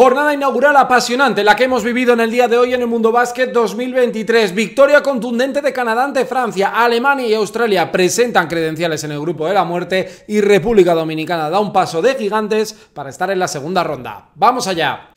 Jornada inaugural apasionante, la que hemos vivido en el día de hoy en el Mundo Básquet 2023. Victoria contundente de Canadá ante Francia, Alemania y Australia presentan credenciales en el grupo de la muerte y República Dominicana da un paso de gigantes para estar en la segunda ronda. ¡Vamos allá!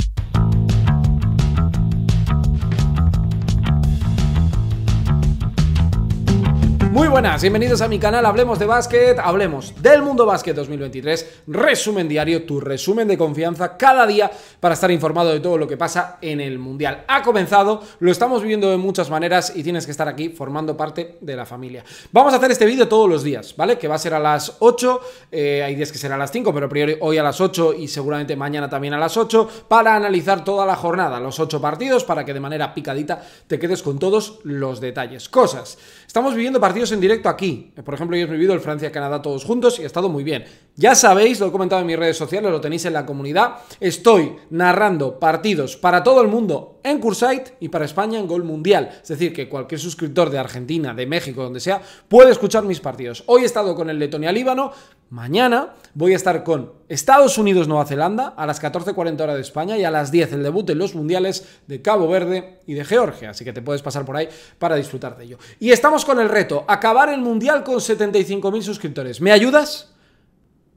Muy buenas, bienvenidos a mi canal Hablemos de Básquet, hablemos del mundo básquet 2023, resumen diario, tu resumen de confianza cada día para estar informado de todo lo que pasa en el Mundial. Ha comenzado, lo estamos viviendo de muchas maneras y tienes que estar aquí formando parte de la familia. Vamos a hacer este vídeo todos los días, ¿vale? Que va a ser a las 8, eh, hay días que será a las 5, pero a priori hoy a las 8 y seguramente mañana también a las 8 para analizar toda la jornada, los 8 partidos, para que de manera picadita te quedes con todos los detalles. Cosas, estamos viviendo partidos en directo aquí. Por ejemplo, yo he vivido el Francia-Canadá todos juntos y ha estado muy bien. Ya sabéis, lo he comentado en mis redes sociales, lo tenéis en la comunidad. Estoy narrando partidos para todo el mundo en Cursite y para España en Gol Mundial. Es decir, que cualquier suscriptor de Argentina, de México, donde sea, puede escuchar mis partidos. Hoy he estado con el Letonia-Líbano, Mañana voy a estar con Estados Unidos, Nueva Zelanda a las 14.40 horas de España y a las 10 el debut en los mundiales de Cabo Verde y de Georgia. Así que te puedes pasar por ahí para disfrutar de ello. Y estamos con el reto, acabar el mundial con 75.000 suscriptores. ¿Me ayudas?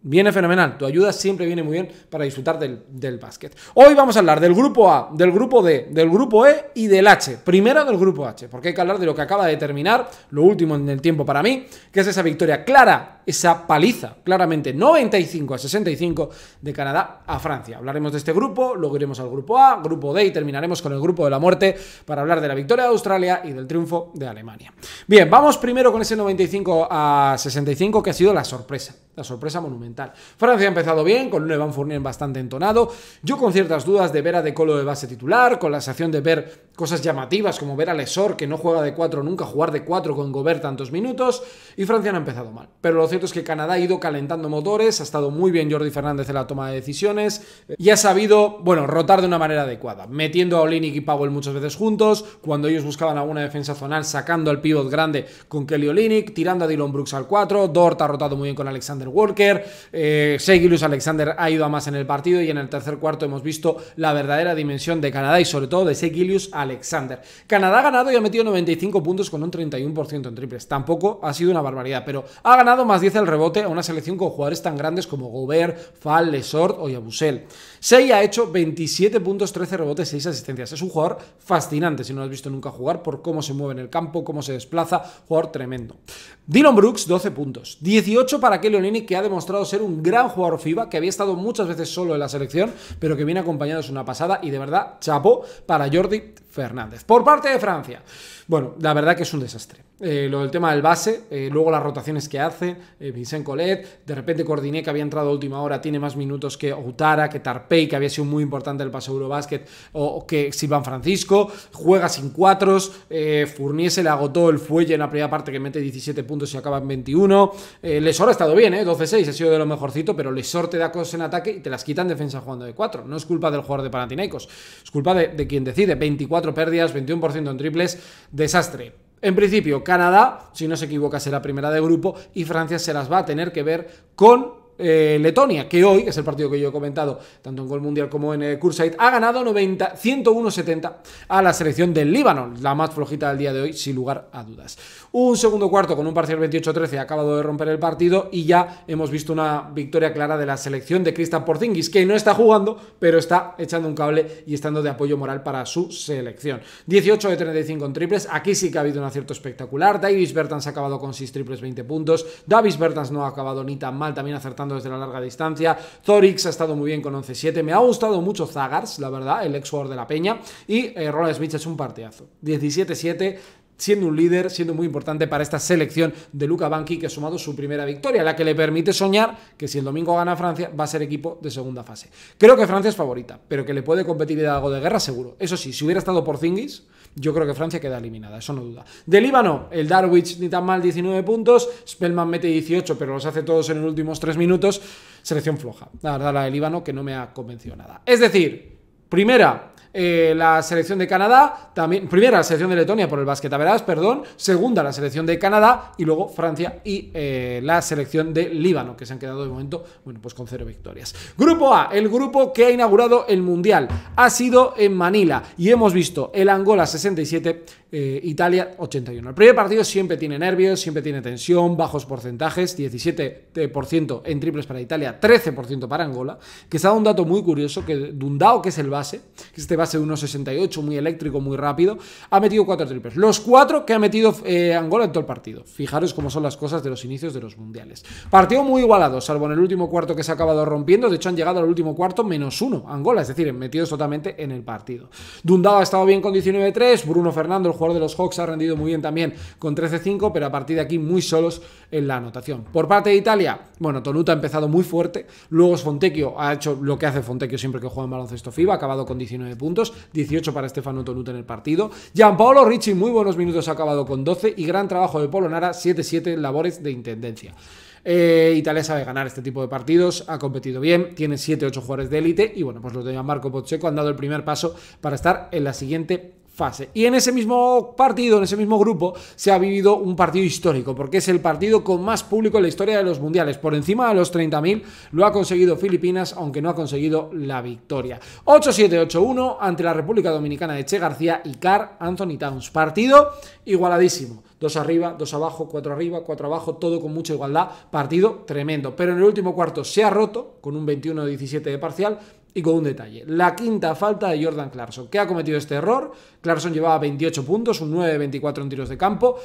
Viene fenomenal, tu ayuda siempre viene muy bien para disfrutar del, del básquet. Hoy vamos a hablar del grupo A, del grupo D, del grupo E y del H. Primero del grupo H, porque hay que hablar de lo que acaba de terminar, lo último en el tiempo para mí, que es esa victoria clara esa paliza, claramente 95 a 65 de Canadá a Francia. Hablaremos de este grupo, luego iremos al grupo A, grupo D y terminaremos con el grupo de la muerte para hablar de la victoria de Australia y del triunfo de Alemania. Bien, vamos primero con ese 95 a 65 que ha sido la sorpresa, la sorpresa monumental. Francia ha empezado bien, con un Evan Fournier bastante entonado, yo con ciertas dudas de ver a De Colo de base titular, con la sensación de ver cosas llamativas como ver a Lesor que no juega de 4 nunca, jugar de 4 con Gobert tantos minutos y Francia no ha empezado mal, pero es que Canadá ha ido calentando motores, ha estado muy bien Jordi Fernández en la toma de decisiones y ha sabido, bueno, rotar de una manera adecuada, metiendo a Olinik y Powell muchas veces juntos, cuando ellos buscaban alguna defensa zonal, sacando al pivot grande con Kelly Olinik, tirando a Dylan Brooks al 4, Dort ha rotado muy bien con Alexander Walker, eh, Segilius Alexander ha ido a más en el partido y en el tercer cuarto hemos visto la verdadera dimensión de Canadá y sobre todo de Segilius Alexander. Canadá ha ganado y ha metido 95 puntos con un 31% en triples. Tampoco ha sido una barbaridad, pero ha ganado más el rebote a una selección con jugadores tan grandes como Gobert, Fall, Lesort o Yabusel. Sei ha hecho 27 puntos, 13 rebotes, 6 asistencias. Es un jugador fascinante si no lo has visto nunca jugar por cómo se mueve en el campo, cómo se desplaza, jugador tremendo. Dylan Brooks, 12 puntos. 18 para Kelly O'Nini, que ha demostrado ser un gran jugador FIBA, que había estado muchas veces solo en la selección, pero que viene acompañado es una pasada y de verdad, chapó para Jordi Fernández. Por parte de Francia, bueno, la verdad que es un desastre. Eh, lo del tema del base, eh, luego las rotaciones que hace, eh, Vincent Colet, de repente Cordiné que había entrado a última hora tiene más minutos que Outara, que Tarpey, que había sido muy importante el paso Eurobasket, o, que Silvan Francisco, juega sin cuatros, Fournier se le agotó el fuelle en la primera parte que mete 17 puntos y acaba en 21, Lesor ha estado bien, 12-6, ha sido de lo mejorcito, pero Lesor te da cosas en ataque y te las quitan en defensa jugando de cuatro no es culpa del jugador de Panathinaikos, es culpa de, de quien decide, 24 pérdidas, 21% en triples, desastre. En principio, Canadá, si no se equivoca, será primera de grupo y Francia se las va a tener que ver con eh, Letonia, que hoy, es el partido que yo he comentado, tanto en Gol Mundial como en eh, ha ganado 101-70 a la selección del Líbano, la más flojita del día de hoy, sin lugar a dudas. Un segundo cuarto con un parcial 28-13 ha acabado de romper el partido y ya hemos visto una victoria clara de la selección de Cristian Porzingis, que no está jugando, pero está echando un cable y estando de apoyo moral para su selección. 18 de 35 en triples, aquí sí que ha habido un acierto espectacular. Davis Bertans ha acabado con 6 triples, 20 puntos. Davis Bertans no ha acabado ni tan mal, también acertando desde la larga distancia. Zorix ha estado muy bien con 11-7. Me ha gustado mucho Zagars, la verdad, el ex jugador de la Peña. Y eh, Roland Smith es un partidazo. 17-7, siendo un líder, siendo muy importante para esta selección de Luca Banqui, que ha sumado su primera victoria, la que le permite soñar que si el domingo gana Francia, va a ser equipo de segunda fase. Creo que Francia es favorita, pero que le puede competir de algo de guerra, seguro. Eso sí, si hubiera estado por Zingis, yo creo que Francia queda eliminada, eso no duda. De Líbano, el Darwich ni tan mal, 19 puntos, Spellman mete 18, pero los hace todos en los últimos 3 minutos. Selección floja, la verdad, la de Líbano que no me ha convencido nada. Es decir, Primera, eh, la selección de Canadá, también, primera la selección de Letonia por el básquet verás, perdón, segunda la selección de Canadá y luego Francia y eh, la selección de Líbano, que se han quedado de momento, bueno, pues con cero victorias. Grupo A, el grupo que ha inaugurado el Mundial, ha sido en Manila y hemos visto el Angola 67, eh, Italia 81. El primer partido siempre tiene nervios, siempre tiene tensión, bajos porcentajes, 17% en triples para Italia, 13% para Angola, que está un dato muy curioso, que Dundao, que es el base, que este base de 1.68, muy eléctrico, muy rápido, ha metido cuatro triples. Los cuatro que ha metido eh, Angola en todo el partido. Fijaros cómo son las cosas de los inicios de los mundiales. Partido muy igualado, salvo en el último cuarto que se ha acabado rompiendo, de hecho han llegado al último cuarto menos uno Angola, es decir, metidos totalmente en el partido. Dundao ha estado bien con 19-3, Bruno Fernando, jugador de los Hawks ha rendido muy bien también con 13-5, pero a partir de aquí muy solos en la anotación. Por parte de Italia, bueno, Tonuta ha empezado muy fuerte, luego Fontecchio ha hecho lo que hace Fontecchio siempre que juega en baloncesto FIBA, ha acabado con 19 puntos, 18 para Stefano Tonuta en el partido. Gianpaolo Ricci, muy buenos minutos, ha acabado con 12 y gran trabajo de Polo Nara, 7-7 labores de intendencia. Eh, Italia sabe ganar este tipo de partidos, ha competido bien, tiene 7-8 jugadores de élite y bueno, pues lo de Marco Pocheco han dado el primer paso para estar en la siguiente y en ese mismo partido, en ese mismo grupo, se ha vivido un partido histórico, porque es el partido con más público en la historia de los mundiales. Por encima de los 30.000 lo ha conseguido Filipinas, aunque no ha conseguido la victoria. 8-7-8-1 ante la República Dominicana de Che García y Car Anthony Towns. Partido igualadísimo. Dos arriba, dos abajo, cuatro arriba, cuatro abajo, todo con mucha igualdad. Partido tremendo. Pero en el último cuarto se ha roto con un 21-17 de parcial y con un detalle, la quinta falta de Jordan Clarkson, que ha cometido este error. Clarkson llevaba 28 puntos, un 9 24 en tiros de campo.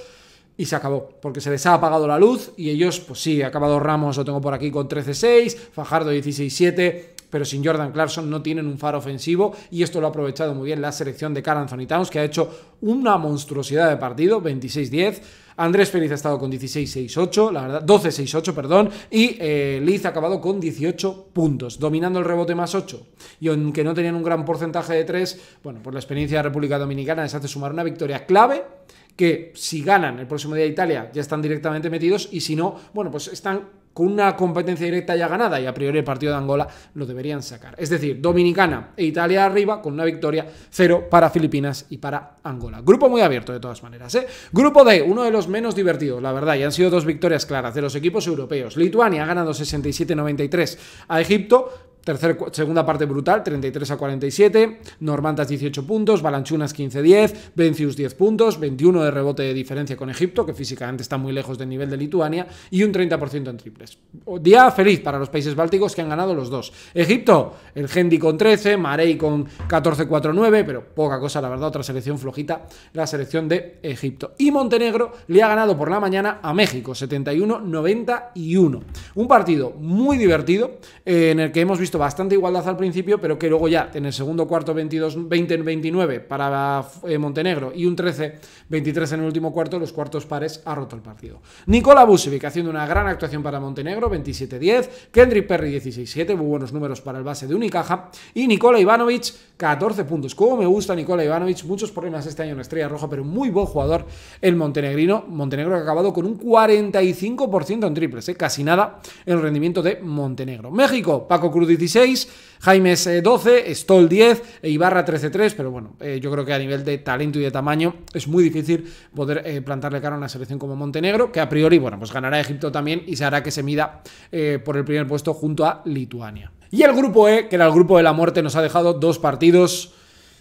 Y se acabó, porque se les ha apagado la luz y ellos, pues sí, ha acabado Ramos, lo tengo por aquí con 13-6, Fajardo 16-7, pero sin Jordan Clarkson no tienen un faro ofensivo y esto lo ha aprovechado muy bien la selección de Carl Anthony Towns, que ha hecho una monstruosidad de partido, 26-10. Andrés Feliz ha estado con 16-6-8, la verdad, 12-6-8, perdón, y eh, Liz ha acabado con 18 puntos, dominando el rebote más 8. Y aunque no tenían un gran porcentaje de 3, bueno, por la experiencia de República Dominicana les hace sumar una victoria clave que si ganan el próximo día de Italia ya están directamente metidos y si no, bueno, pues están con una competencia directa ya ganada y a priori el partido de Angola lo deberían sacar. Es decir, Dominicana e Italia arriba con una victoria cero para Filipinas y para Angola. Grupo muy abierto de todas maneras. ¿eh? Grupo D, uno de los menos divertidos, la verdad, y han sido dos victorias claras de los equipos europeos. Lituania ha ganado 67-93 a Egipto, Tercer, segunda parte brutal, 33 a 47. Normantas 18 puntos, Balanchunas 15-10, Vencius 10 puntos, 21 de rebote de diferencia con Egipto, que físicamente está muy lejos del nivel de Lituania, y un 30% en triples. Día feliz para los países bálticos que han ganado los dos. Egipto, el Gendi con 13, Marey con 14-4-9, pero poca cosa, la verdad, otra selección flojita, la selección de Egipto. Y Montenegro le ha ganado por la mañana a México, 71-91. Un partido muy divertido eh, en el que hemos visto bastante igualdad al principio, pero que luego ya en el segundo cuarto 20-29 para eh, Montenegro y un 13-23 en el último cuarto, los cuartos pares ha roto el partido. Nikola Vucevic haciendo una gran actuación para Montenegro, 27-10, Kendrick Perry 16-7, muy buenos números para el base de Unicaja, y Nikola Ivanovic 14 puntos. Como me gusta Nikola Ivanovic, muchos problemas este año en Estrella Roja, pero muy buen jugador el montenegrino. Montenegro ha acabado con un 45% en triples, ¿eh? casi nada en el rendimiento de Montenegro. México, Paco Cruz 16, Jaimes 12, Stoll 10 e Ibarra 13-3, pero bueno, eh, yo creo que a nivel de talento y de tamaño es muy difícil poder eh, plantarle cara a una selección como Montenegro, que a priori, bueno, pues ganará Egipto también y se hará que se mida por el primer puesto junto a Lituania. Y el grupo E, que era el grupo de la muerte, nos ha dejado dos partidos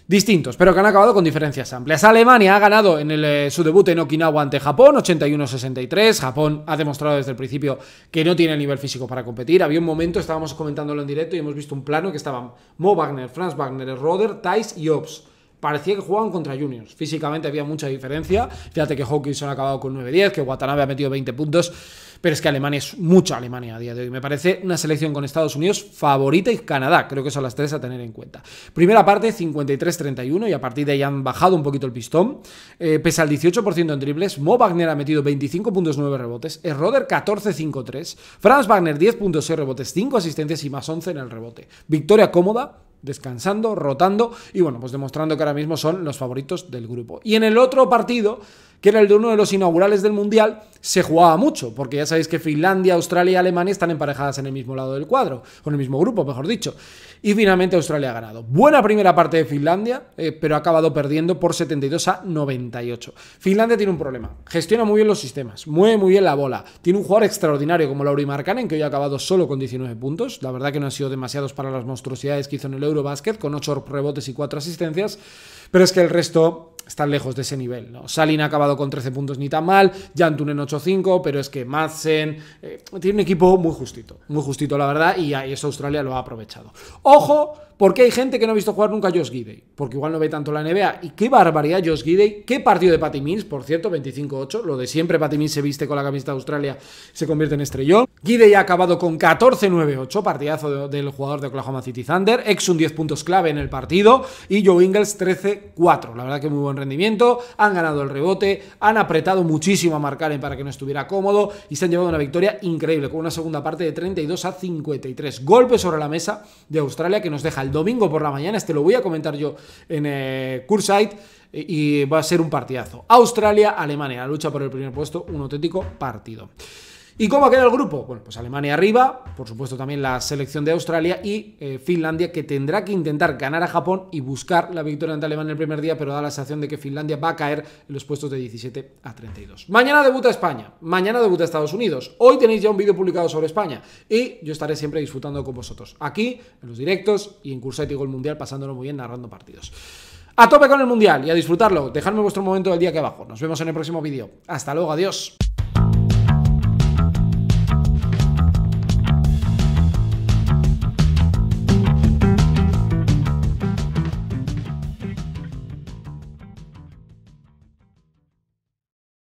distintos, pero que han acabado con diferencias amplias. Alemania ha ganado en eh, su debut en Okinawa ante Japón, 81-63. Japón ha demostrado desde el principio que no tiene nivel físico para competir. Había un momento, estábamos comentándolo en directo y hemos visto un plano que estaban Mo Wagner, Franz Wagner, Roder, Thais y Ops parecía que jugaban contra juniors. Físicamente había mucha diferencia. Fíjate que Hawkinson ha acabado con 9-10, que Watanabe ha metido 20 puntos. Pero es que Alemania es mucha Alemania a día de hoy. Me parece una selección con Estados Unidos favorita y Canadá. Creo que son las tres a tener en cuenta. Primera parte, 53-31, y a partir de ahí han bajado un poquito el pistón. pesa el 18% en triples, Mo Wagner ha metido 25 puntos, rebotes. Roder 14-5-3. Franz Wagner 10.6 rebotes, 5 asistencias y más 11 en el rebote. Victoria cómoda descansando, rotando y bueno, pues demostrando que ahora mismo son los favoritos del grupo. Y en el otro partido que era el de uno de los inaugurales del Mundial, se jugaba mucho, porque ya sabéis que Finlandia, Australia y Alemania están emparejadas en el mismo lado del cuadro, con el mismo grupo, mejor dicho. Y finalmente Australia ha ganado. Buena primera parte de Finlandia, eh, pero ha acabado perdiendo por 72 a 98. Finlandia tiene un problema, gestiona muy bien los sistemas, mueve muy bien la bola, tiene un jugador extraordinario como Lauri Markkanen, que hoy ha acabado solo con 19 puntos, la verdad que no han sido demasiados para las monstruosidades que hizo en el Eurobasket, con 8 rebotes y 4 asistencias, pero es que el resto están lejos de ese nivel. ¿no? Salin ha acabado con 13 puntos ni tan mal, en 8-5, pero es que Madsen eh, tiene un equipo muy justito, muy justito la verdad, y, eso Australia lo ha aprovechado. ¡Ojo! Porque hay gente que no ha visto jugar nunca a Josh Gidey, porque igual no ve tanto la NBA. Y qué barbaridad Josh Gidey, qué partido de Patty Mills, por cierto, 25-8, lo de siempre Patty Mills se viste con la camiseta de Australia, se convierte en estrellón. Gidey ha acabado con 14-9-8, partidazo del jugador de Oklahoma City Thunder, Exxon 10 puntos clave en el partido y Joe Ingles 13-4, la verdad que muy buen rendimiento, han ganado el rebote, han apretado muchísimo a en para que no estuviera cómodo y se han llevado una victoria increíble con una segunda parte de 32 a 53. golpes sobre la mesa de Australia que nos deja el domingo por la mañana, este lo voy a comentar yo en eh, y va a ser un partidazo. Australia-Alemania, la lucha por el primer puesto, un auténtico partido. ¿Y cómo queda el grupo? Bueno, pues Alemania arriba, por supuesto también la selección de Australia y eh, Finlandia que tendrá que intentar ganar a Japón y buscar la victoria ante Alemania el primer día, pero da la sensación de que Finlandia va a caer en los puestos de 17 a 32. Mañana debuta España, mañana debuta Estados Unidos. Hoy tenéis ya un vídeo publicado sobre España y yo estaré siempre disfrutando con vosotros, aquí, en los directos y en Cursate Gol Mundial, pasándolo muy bien narrando partidos. A tope con el Mundial y a disfrutarlo. Dejadme vuestro momento del día aquí abajo. Nos vemos en el próximo vídeo. Hasta luego, adiós.